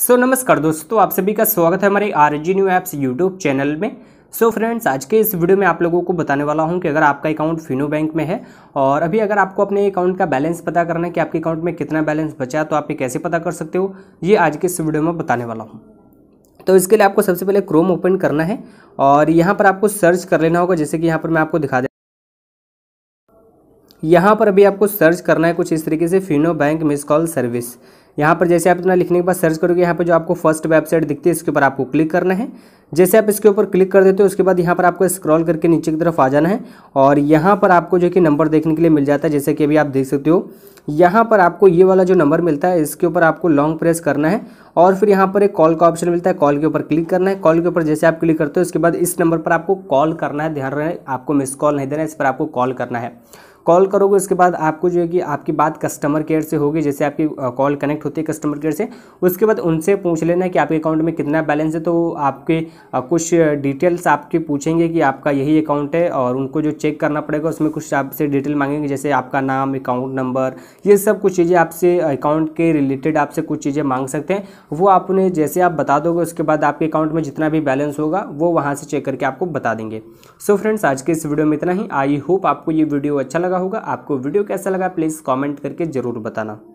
सो so, नमस्कार दोस्तों आप सभी का स्वागत है हमारे R G new apps YouTube channel में सो so फ्रेंड्स आज के इस वीडियो में आप लोगों को बताने वाला हूं कि अगर आपका अकाउंट फिनो बैंक में है और अभी अगर आपको अपने अकाउंट का बैलेंस पता करना है कि आपके अकाउंट में कितना बैलेंस बचा तो आप ये कैसे पता कर सकते हो ये आज के इस वीडियो में बताने वाला हूँ तो इसके लिए आपको सबसे पहले क्रोम ओपन करना है और यहाँ पर आपको सर्च कर लेना होगा जैसे कि यहाँ पर मैं आपको दिखा दे यहाँ पर अभी आपको सर्च करना है कुछ इस तरीके से Fino bank miss call service यहाँ पर जैसे आप इतना लिखने के बाद सर्च करोगे यहाँ पर जो आपको फर्स्ट वेबसाइट दिखती है इसके ऊपर आपको क्लिक करना है जैसे आप इसके ऊपर क्लिक कर देते हो उसके बाद यहाँ पर आपको स्क्रॉल करके नीचे की तरफ आ जाना है और यहाँ पर आपको जो कि नंबर देखने के लिए मिल जाता है जैसे कि अभी आप देख सकते हो यहाँ पर आपको ये वाला जो नंबर मिलता है इसके ऊपर आपको लॉन्ग प्रेस करना है और फिर यहाँ पर एक कॉल का ऑप्शन मिलता है कॉल के ऊपर क्लिक करना है कॉल के ऊपर जैसे आप क्लिक करते हो उसके बाद इस नंबर पर आपको कॉल करना है ध्यान रहे आपको मिस कॉल नहीं देना है इस पर आपको कॉल करना है कॉल करोगे उसके बाद आपको जो है कि आपकी बात कस्टमर केयर से होगी जैसे आपकी कॉल कनेक्ट होती है कस्टमर केयर से उसके बाद उनसे पूछ लेना है कि आपके अकाउंट में कितना बैलेंस है तो आपके कुछ डिटेल्स आपके पूछेंगे कि आपका यही अकाउंट है और उनको जो चेक करना पड़ेगा उसमें कुछ आपसे डिटेल मांगेंगे जैसे आपका नाम अकाउंट नंबर ये सब कुछ चीज़ें आपसे अकाउंट के रिलेटेड आपसे कुछ चीज़ें मांग सकते हैं वो आप उन्हें जैसे आप बता दोगे उसके बाद आपके अकाउंट में जितना भी बैलेंस होगा वो वहाँ से चेक करके आपको बता देंगे सो so फ्रेंड्स आज के इस वीडियो में इतना ही आई होप आपको ये वीडियो अच्छा लगा होगा आपको वीडियो कैसा लगा प्लीज़ कॉमेंट करके ज़रूर बताना